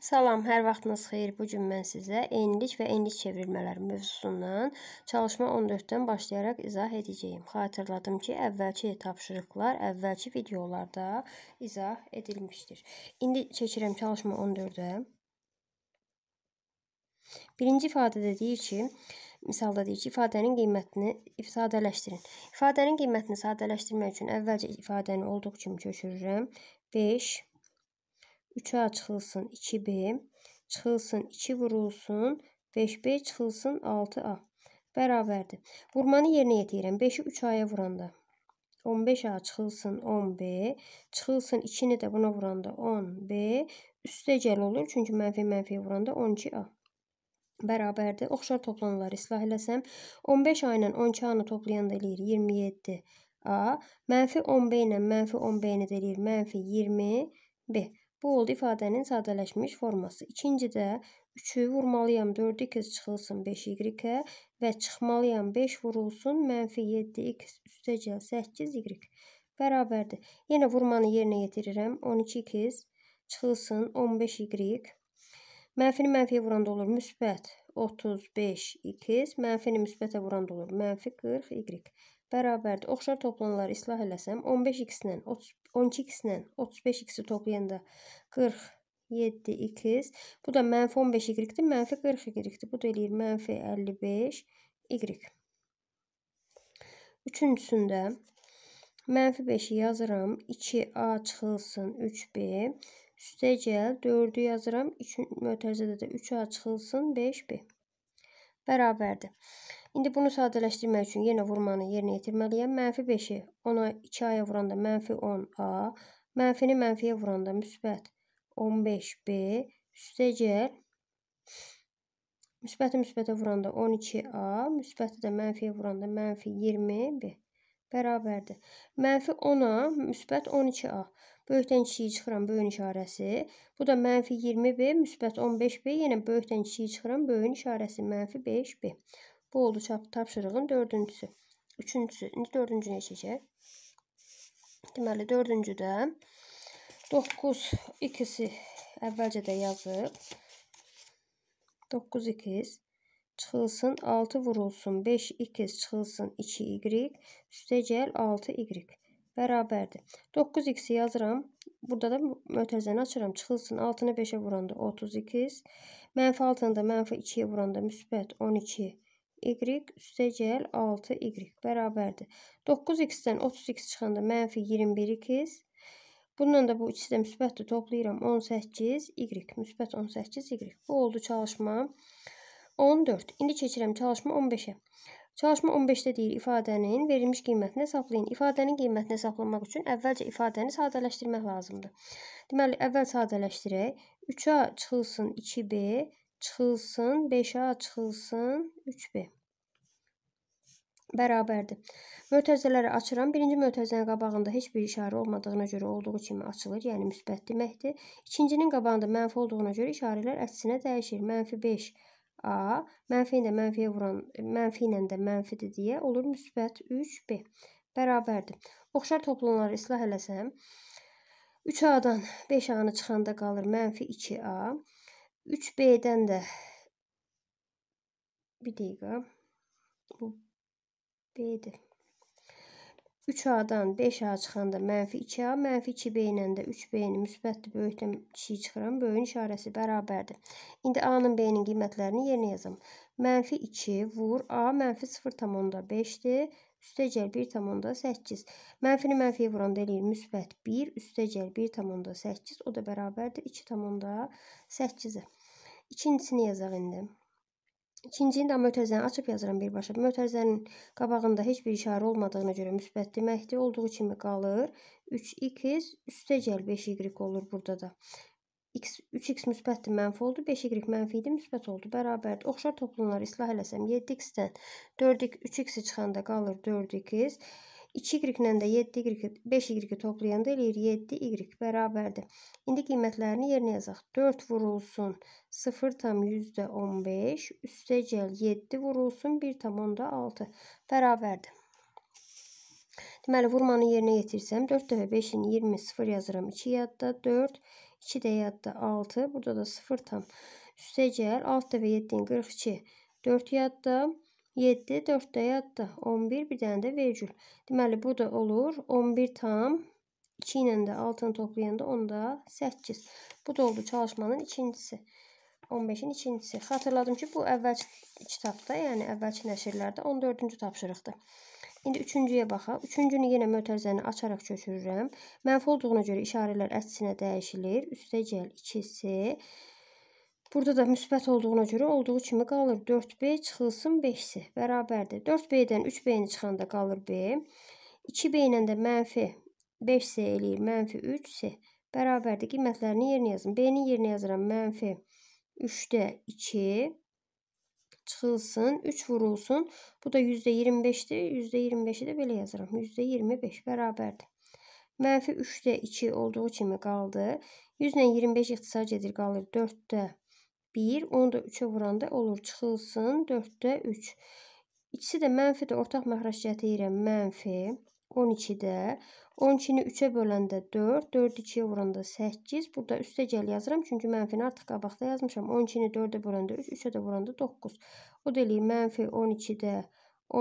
Salam, hər vaxtınız xeyir. Bu gün mən sizə eynilik və eynilik çevrilmələri mövzusundan çalışma 14-dən başlayaraq izah edəcəyim. Xatırladım ki, əvvəlki tapşırıqlar əvvəlki videolarda izah edilmişdir. İndi çəkirəm çalışma 14-ə. Birinci ifadədə deyir ki, misalda deyir ki, ifadənin qiymətini ifadələşdirin. İfadənin qiymətini sadələşdirmək üçün əvvəlcə ifadəni olduğu kimi köçürürəm. 5 3'e açılsın 2B. Çıxılsın 2 vurulsun 5B çıxılsın 6A. Bərabərdir. Vurmanı yerinə yetirirəm. 5-i 3A-ya vuranda. 15A çıxılsın 10B. Çıxılsın 2-ni də buna vuranda 10B. Üstə gəl olur. Çünki mənfi mənfiyə vuranda 12A. Bərabərdir. Oxşar toplananları islah eləsəm. 15A ilə 12A-nı toplayanda eləyir 27A. Mənfi 10B ilə mənfi 10B-ni də eləyir. Mənfi 20B. Bu oldu ifadənin sadələşmiş forması. İkincidə 3-ü vurmalıyam 4 x çıxılsın 5 y və çıxmalıyam 5 vurulsun mənfi 7 x üstəcəl 8 y bərabərdir. Yenə vurmanı yerinə yetirirəm. 12 x çıxılsın 15 y. Mənfini mənfiyə vuranda olur müsbət 35 x, mənfini müsbətə vuranda olur mənfi 40 y bərabərdir. Oxşar toplananları islah eləsəm, 15x-dən 12x-dən 35x-i toplayanda 47x. Bu da mənfi 15y-dir, mənfi 40y-dir. Bu da eləyir mənfi 55y. Üçüncüsündə mənfi 5-i yazıram. 2a çıxılsın 3b. Üstə gəl 4-ü yazıram. 3 mötərizədə də 3a çıxılsın 5b bərabərdir. İndi bunu sadələşdirmək üçün yenə vurmanı yerinə yetirməliyəm. Mənfi 5-i 10-a 2 aya vuranda mənfi 10a, mənfini mənfiyə vuranda müsbət 15b, üstə gəl. Müsbəti müsbətə vuranda 12a, müsbəti də mənfiyə vuranda mənfi 20b bərabərdir. Mənfi 10-a, müsbət 12-a. Böyükdən kiçiyi çıxıram, böyün işarəsi. Bu da mənfi 20b, müsbət 15b, yenə yəni böyükdən kiçiyi çıxıram, böyün işarəsi, mənfi 5b. Bu oldu çap tapşırığın dördüncüsü. Üçüncüsü, indi dördüncünə keçək. Deməli, dördüncüdə 9, ikisi əvvəlcə də yazıb. 9, ikiz çıxılsın 6 vurulsun 5 x çıxılsın 2 y üstəgəl 6 y bərabərdir. 9 x yazıram. Burada da mötərizəni açıram. Çıxılsın 6-nı 5-ə vuranda 32 mənfi 6-nı da mənfi 2-yə vuranda müsbət 12 y üstəgəl 6 y bərabərdir. 9 x-dən 30 x çıxanda mənfi 21 x Bundan da bu ikisi də müsbətdir. Toplayıram 18 y, müsbət 18 y. Bu oldu çalışmam. 14. İndi keçirəm çalışma 15-ə. Çalışma 15-də deyir ifadənin verilmiş qiymətini hesablayın. İfadənin qiymətini hesablamaq üçün əvvəlcə ifadəni sadələşdirmək lazımdır. Deməli, əvvəl sadələşdirək. 3-a çıxılsın 2b, çıxılsın 5-a çıxılsın 3b. Bərabərdir. Mötəzələri açıram. Birinci mötəzənin qabağında heç bir işarə olmadığına görə olduğu kimi açılır, yəni müsbət deməkdir. İkincinin qabağında mənfi olduğuna görə işarələr əksinə dəyişir. Mənfi 5, 5. A, mənfi ilə mənfiyə vuran, mənfi ilə də mənfidir deyə olur müsbət 3B bərabərdir. Oxşar toplananları islah eləsəm, 3A-dan 5A-nı çıxanda qalır mənfi 2A. 3B-dən də bir dəqiqə bu B-dir. 3A-dan 5A çıxanda mənfi 2A, mənfi 2B ilə də 3B-ni müsbətdir, böyükdən kiçiyi çıxıram, böyüyün işarəsi bərabərdir. İndi A-nın B-nin qiymətlərini yerinə yazam. Mənfi 2 vur A, mənfi 0,5-dir, üstəcəl 1,8. Mənfini mənfiyə vuranda eləyir müsbət 1, üstəcəl 1,8, o da bərabərdir 2,8-ə. İkincisini yazaq indi. İkincini də mötərizəni açıb yazıram birbaşa. Mötərizənin qabağında heç bir işarə olmadığına görə müsbət deməkdir. Olduğu kimi qalır. 3x üstəgəl 5y olur burada da. X, 3x müsbətdir, mənfi oldu. 5y mənfi idi, müsbət oldu. Bərabərdir. Oxşar toplumları islah eləsəm 7x-dən 4x 3x-i çıxanda qalır 4x. 2y-lə də 7y, 5y toplayanda eləyir 7y bərabərdir. İndi qiymətlərini yerinə yazaq. 4 vurulsun 0,15 üstəcəl 7 vurulsun 1,6 bərabərdir. Deməli, vurmanı yerinə yetirsəm 4 dəfə 5-in 20 0 yazıram. 2 yadda 4, 2 də yadda 6, burada da 0 tam. Üstəcəl 6 dəfə 7-in 42, 4 yadda 7 4-də yadda 11 bir dənə də vergül. Deməli bu da olur 11 tam 2 ilə də altını toplayanda onda 8. Bu da oldu çalışmanın ikincisi. 15-in ikincisi. Xatırladım ki, bu əvvəlki kitabda, yəni əvvəlki nəşrlərdə 14-cü tapşırıqdır. İndi üçüncüyə baxaq. Üçüncünü yenə mötərizəni açaraq köçürürəm. Mənfi olduğuna görə işarələr əksinə dəyişilir. Üstə gəl ikisi. Burada da müsbət olduğuna görə olduğu kimi qalır 4B çıxılsın 5-si bərabərdir. 4B-dən 3B-ni çıxanda qalır B. 2B ilə də mənfi 5-si eləyir mənfi 3-si bərabərdir. Qiymətlərini yerinə yazın. B-nin yerinə yazıram mənfi 3-də 2 çıxılsın, 3 vurulsun. Bu da %25-dir. %25-i də belə yazıram. %25 bərabərdir. Mənfi 3-də 2 olduğu kimi qaldı. 100 ilə 25 ixtisar edir, qalır 4-də 2. 1. Onu da 3-ə vuranda olur. Çıxılsın 4-də 3. İkisi də mənfidir. Ortaq məxrəc cəhəti yerə mənfi. 12-də. 12-ni 3-ə böləndə 4. 4 2-yə vuranda 8. Burada üstə gəl yazıram. Çünki mənfini artıq qabaqda yazmışam. 12-ni 4-ə böləndə 3. 3-ə də vuranda 9. O da eləyir mənfi 12-də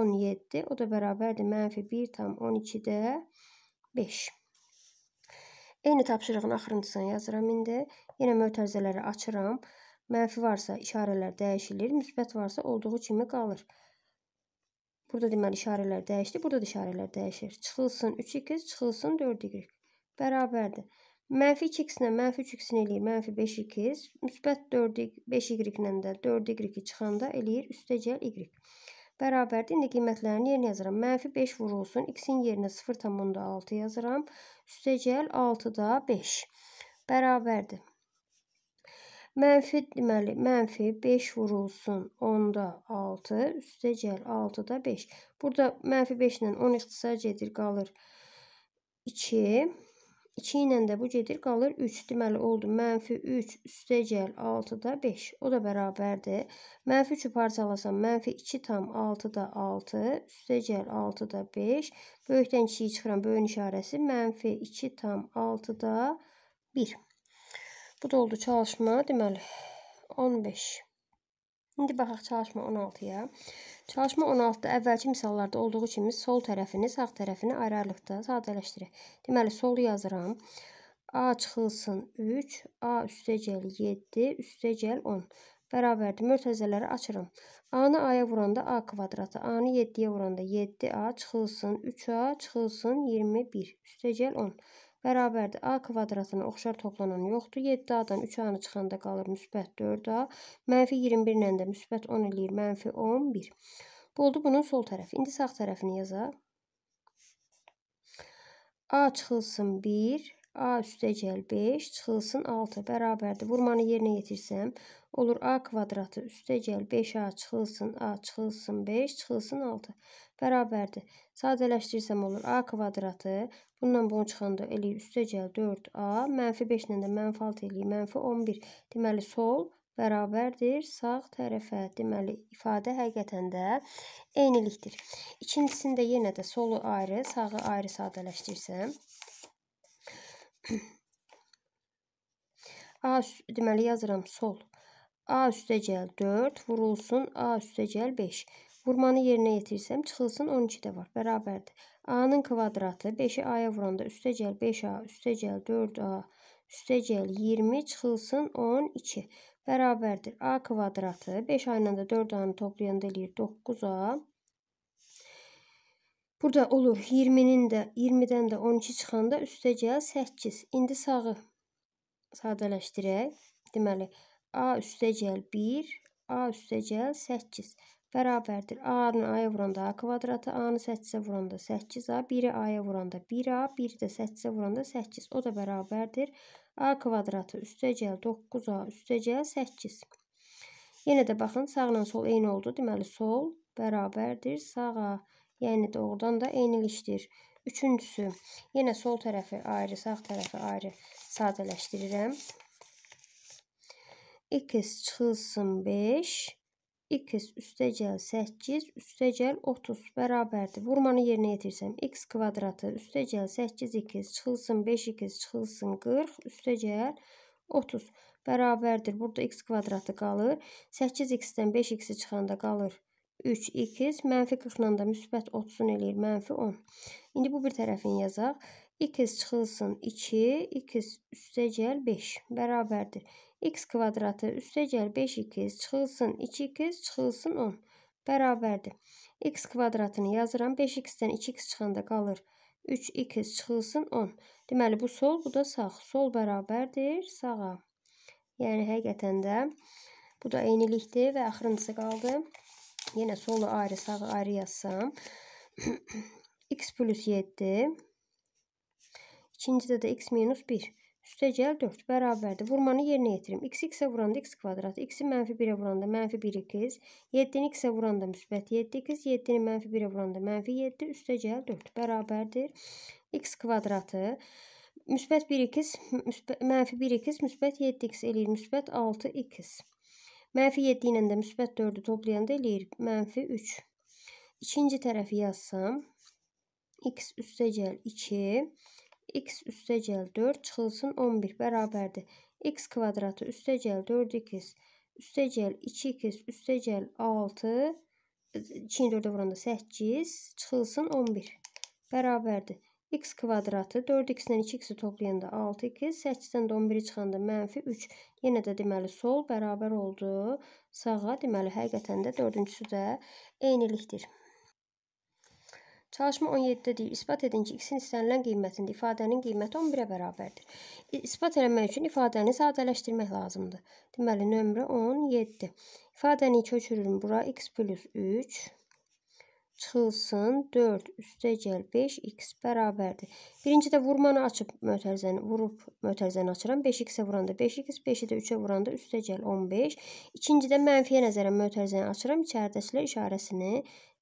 17. O da bərabərdir. Mənfi 1 tam 12-də 5. Eyni tapşırığın axırıncısını yazıram indi. Yenə mötərizələri açıram. Mənfi varsa işarələr dəyişilir, müsbət varsa olduğu kimi qalır. Burada deməli işarələr dəyişdi, burada da işarələr dəyişir. Çıxılsın 3x, çıxılsın 4y. Bərabərdir. Mənfi 2x ilə mənfi 3x eləyir, mənfi 5x. Müsbət 4y, 5y ilə də 4y-i çıxanda eləyir, üstəcəl y. Bərabərdir. İndi qiymətlərini yerinə yazıram. Mənfi 5 vurulsun, x-in yerinə 0,6 yazıram. Üstəcəl 6 da 5. Bərabərdir. Mənfi deməli, mənfi 5 vurulsun 10-da 6, üstəgəl 6-da 5. Burada mənfi 5 ilə 10 ixtisar edir, qalır 2. 2 ilə də bu gedir, qalır 3. Deməli, oldu mənfi 3 üstəgəl 6-da 5. O da bərabərdir. Mənfi 3-ü parçalasam, mənfi 2 tam 6-da 6, üstəgəl 6-da 5. Böyükdən 2-yi çıxıram, böyün işarəsi, mənfi 2 tam 6-da 1. Bu da oldu çalışma, deməli 15. İndi baxaq çalışma 16-ya. Çalışma 16-da əvvəlki misallarda olduğu kimi sol tərəfini, sağ tərəfini ayrı-ayrılıqda sadələşdirək. Deməli solu yazıram. A çıxılsın 3, A üstə gəl 7, üstə gəl 10. Bərabərdir. Mötəzələri açıram. A-nı A-ya vuranda A kvadratı, A-nı 7-yə vuranda 7A çıxılsın 3A çıxılsın 21, üstə gəl 10 bərabərdir. A kvadratına oxşar toplanan yoxdur. 7A-dan 3A-nı çıxanda qalır müsbət 4A. Mənfi 21 ilə də müsbət 10 eləyir. Mənfi 11. Bu oldu bunun sol tərəfi. İndi sağ tərəfini yazaq. A çıxılsın 1. A üstə gəl 5 çıxılsın 6 bərabərdir. Vurmanı yerinə yetirsəm olur A kvadratı üstə gəl 5A çıxılsın A çıxılsın 5 çıxılsın 6 bərabərdir. Sadələşdirsəm olur A kvadratı bundan bunu çıxanda eləyir üstə gəl 4A mənfi 5 ilə də mənfi 6 eləyir mənfi 11. Deməli sol bərabərdir sağ tərəfə. Deməli, ifadə həqiqətən də eynilikdir. İkincisində yenə də solu ayrı, sağı ayrı sadələşdirsəm, A üst, deməli yazıram sol. A üstəcəl 4 vurulsun A üstəcəl 5. Vurmanı yerinə yetirsəm çıxılsın 12 də var. Bərabərdir. A'nın nın kvadratı 5-i A-ya vuranda üstəcəl 5A üstəcəl 4A üstəcəl 20 çıxılsın 12. Bərabərdir. A kvadratı 5A ilə də 4A-nı toplayanda eləyir 9A Burada olur 20-nin də 20-dən də 12 çıxanda üstəgəl 8. İndi sağı sadələşdirək. Deməli A üstəgəl 1, A üstəgəl 8 bərabərdir. A-nı A-ya vuranda A kvadratı, A-nı 8-ə vuranda 8A, 1-i A-ya vuranda 1A, 1-i də 8-ə vuranda 8. O da bərabərdir. A kvadratı üstəgəl 9A üstəgəl 8. Yenə də baxın, sağla sol eyni oldu. Deməli, sol bərabərdir sağa. Yəni doğrudan da eynilikdir. Üçüncüsü, yenə sol tərəfi ayrı, sağ tərəfi ayrı sadələşdirirəm. 2x çıxılsın 5, 2x üstəgəl 8, üstəgəl 30 bərabərdir. Vurmanı yerinə yetirsəm, x kvadratı üstəgəl 8x çıxılsın 5x çıxılsın 40, üstəgəl 30 bərabərdir. Burada x kvadratı qalır. 8x-dən 5x-i çıxanda qalır 3 x mənfi 40-dan da müsbət 30-un eləyir mənfi 10. İndi bu bir tərəfini yazaq. x çıxılsın 2, x üstəgəl 5 bərabərdir. x kvadratı üstəgəl 5x çıxılsın 2x çıxılsın 10 bərabərdir. x kvadratını yazıram. 5x-dən 2x çıxanda qalır 3x çıxılsın 10. Deməli bu sol, bu da sağ. Sol bərabərdir sağa. Yəni həqiqətən də bu da eynilikdir və axırıncısı qaldı. Yine solu ayrı sağı ayrı yazsam. x plus 7. İkincide de x minus 1. gel 4 bərabərdir. Vurmanı yerine getirin. x x vuranda x kvadrat, x-i mənfi 1 vuranda mənfi 1 2x, x'e ni x-ə vuranda müsbət 7x, 7-ni mənfi 1-ə vuranda mənfi 7, üstəcəl 4 bərabərdir. x kvadratı müsbət 1 2x, mənfi 1 2x, müsbət 7x eləyir, müsbət 6 2 Mənfi 7 ilə də müsbət 4-ü toplayanda eləyir mənfi 3. İkinci tərəfi yazsam, x üstəgəl 2, x üstəgəl 4 çıxılsın 11 bərabərdir. x kvadratı üstəgəl 4x üstəgəl 2x üstəgəl 6, 2-ni 4-ə vuranda 8 çıxılsın 11 bərabərdir x kvadratı 4x-dən 2x-i toplayanda 6x, 8-dən də 11-i çıxanda mənfi 3. Yenə də deməli sol bərabər oldu sağa, deməli həqiqətən də dördüncüsü də eynilikdir. Çalışma 17-də deyir, ispat edin ki, x-in istənilən qiymətində ifadənin qiyməti 11-ə bərabərdir. İspat eləmək üçün ifadəni sadələşdirmək lazımdır. Deməli, nömrə 17. İfadəni köçürürüm bura, x plus 3 çıxılsın 4 üstəgəl 5x bərabərdir. Birincidə vurmanı açıb mötərizəni vurub mötərizəni açıram. 5x-ə vuranda 5x, 5-i də 3-ə vuranda üstəgəl 15. İkincidə mənfiyə nəzərən mötərizəni açıram. İçəridəsilə işarəsini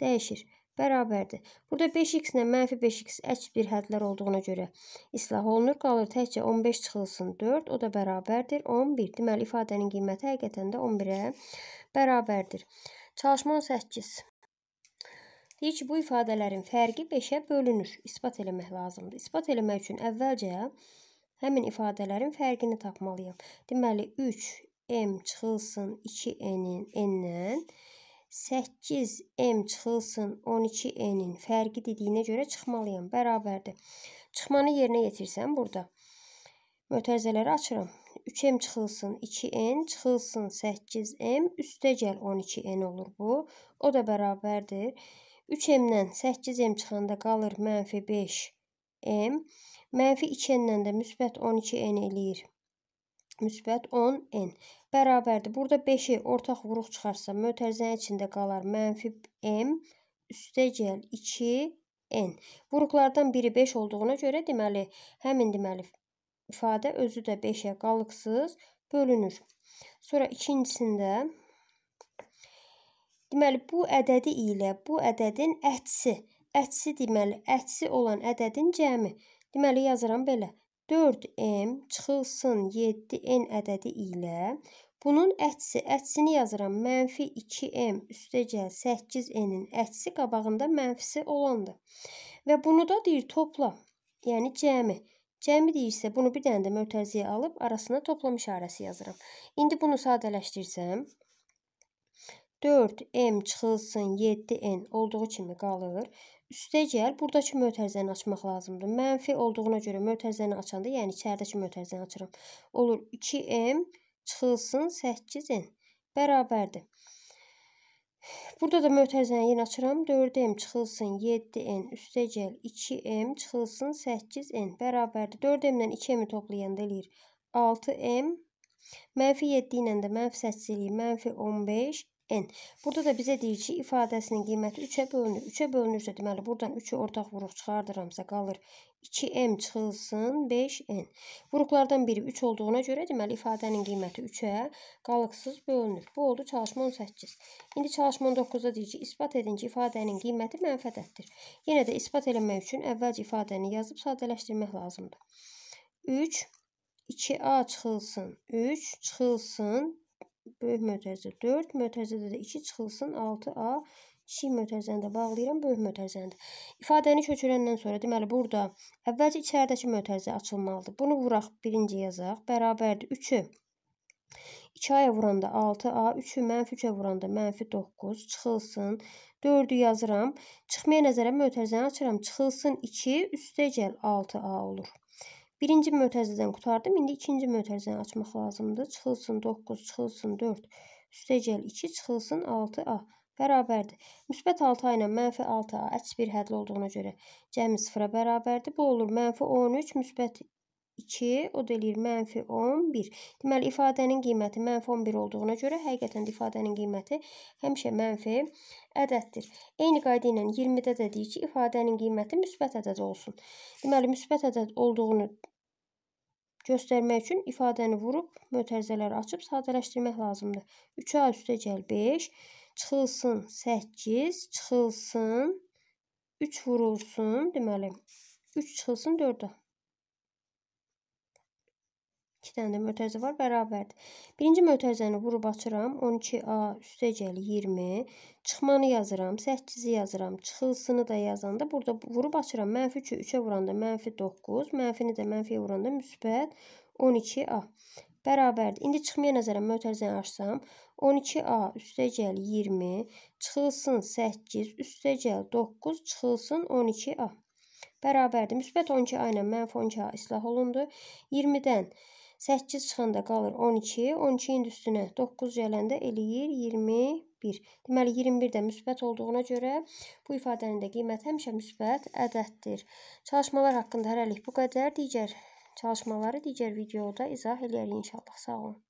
dəyişir. Bərabərdir. Burada 5x ilə mənfi 5x əks bir hədlər olduğuna görə islah olunur. Qalır təkcə 15 çıxılsın 4, o da bərabərdir 11. Deməli, ifadənin qiyməti həqiqətən də 11-ə bərabərdir. Çalışma 18. Deyir ki, bu ifadələrin fərqi 5-ə bölünür. İsbat eləmək lazımdır. İsbat eləmək üçün əvvəlcə həmin ifadələrin fərqini tapmalıyam. Deməli 3m çıxılsın 2n-in n-dən 8m çıxılsın 12n-in fərqi dediyinə görə çıxmalıyam. Bərabərdir. Çıxmanı yerinə yetirsəm burada. Mötərizələri açıram. 3m çıxılsın 2n, çıxılsın 8m, üstə gəl 12n olur bu. O da bərabərdir. 3M-dən 8M çıxanda qalır mənfi 5M. Mənfi 2N-dən də müsbət 12N eləyir. Müsbət 10N. Bərabərdir. Burada 5-i e ortaq vuruq çıxarsa, mötərizənin içində qalar mənfi M üstə gəl 2N. Vuruqlardan biri 5 olduğuna görə deməli, həmin deməli ifadə özü də 5-ə qalıqsız bölünür. Sonra ikincisində Deməli, bu ədədi ilə bu ədədin ətsi, ətsi deməli, ətsi olan ədədin cəmi. Deməli, yazıram belə. 4m çıxılsın 7n ədədi ilə bunun ətsi, ətsini yazıram. Mənfi 2m üstəcə 8n-in ətsi qabağında mənfisi olandır. Və bunu da deyir topla, yəni cəmi. Cəmi deyirsə, bunu bir dənə də mötəziyə alıb arasına toplam işarəsi yazıram. İndi bunu sadələşdirsəm, 4m çıxılsın 7n olduğu kimi qalır. Üstəgəl buradakı mötərizəni açmaq lazımdır. Mənfi olduğuna görə mötərizəni açanda, yəni içəridəki mötərizəni açıram. Olur 2m çıxılsın 8n bərabərdir. Burada da mötərizəni yenə açıram. 4m çıxılsın 7n üstəgəl 2m çıxılsın 8n bərabərdir. 4m-dən 2m-i toplayanda eləyir 6m. Mənfi 7 ilə də mənfi 8 eləyir. Mənfi 15 n. Burada da bizə deyir ki, ifadəsinin qiyməti 3-ə bölünür. 3-ə bölünürsə, deməli, buradan 3-ü ortaq vuruq çıxardıramsa, qalır 2m çıxılsın 5n. Vuruqlardan biri 3 olduğuna görə, deməli, ifadənin qiyməti 3-ə qalıqsız bölünür. Bu oldu çalışma 18. İndi çalışma 19-da deyir ki, ispat edin ki, ifadənin qiyməti mənfədətdir. Yenə də ispat edilmək üçün əvvəlcə ifadəni yazıb sadələşdirmək lazımdır. 3 2A çıxılsın 3 çıxılsın böyük mötərizə 4, mötərizədə də 2 çıxılsın 6A, kiçik mötərizəni də bağlayıram, böyük mötərizəni də. İfadəni köçürəndən sonra deməli burada əvvəlcə içəridəki mötərizə açılmalıdır. Bunu vuraq, birinci yazaq, bərabərdir 3-ü. 2-aya vuranda 6A, 3-ü mənfi 3-ə vuranda mənfi 9 çıxılsın. 4-ü yazıram, çıxmaya nəzərə mötərizəni açıram, çıxılsın 2, üstə gəl 6A olur. Birinci mötərizədən qutardım. İndi ikinci mötərizəni açmaq lazımdır. Çıxılsın 9, çıxılsın 4, üstə gəl 2, çıxılsın 6A. Bərabərdir. Müsbət 6A ilə mənfi 6A əks bir hədli olduğuna görə cəmi sıfıra bərabərdir. Bu olur mənfi 13, müsbət 2, o da eləyir mənfi 11. Deməli, ifadənin qiyməti mənfi 11 olduğuna görə həqiqətən ifadənin qiyməti həmişə mənfi ədəddir. Eyni qayda ilə 20-də də deyir ki, ifadənin qiyməti müsbət ədəd olsun. Deməli, müsbət ədəd olduğunu göstərmək üçün ifadəni vurub mötərizələri açıb sadələşdirmək lazımdır. 3-ə üstə gəl 5, çıxılsın 8, çıxılsın 3 vurulsun, deməli 3 çıxılsın 4-ə. 2 dənə də mötərizə var, bərabərdir. Birinci mötərizəni vurub açıram. 12A üstəcəl 20. Çıxmanı yazıram, 8-i yazıram. Çıxılsını da yazanda burada vurub açıram. Mənfi 3-ü 3-ə vuranda mənfi 9. Mənfini də mənfiyə vuranda müsbət 12A. Bərabərdir. İndi çıxmaya nəzərəm mötərizəni açsam. 12A üstəcəl 20. Çıxılsın 8. Üstəcəl 9. Çıxılsın 12A. Bərabərdir. Müsbət 12A ilə mənfi 12A islah olundu. 20-dən 20. 8 çıxanda qalır 12, 12-nin üstünə 9 gələndə eləyir 21. Deməli 21 də müsbət olduğuna görə bu ifadənin də qiyməti həmişə müsbət ədəddir. Çalışmalar haqqında hələlik bu qədər. Digər çalışmaları digər videoda izah eləyərik inşallah. Sağ olun.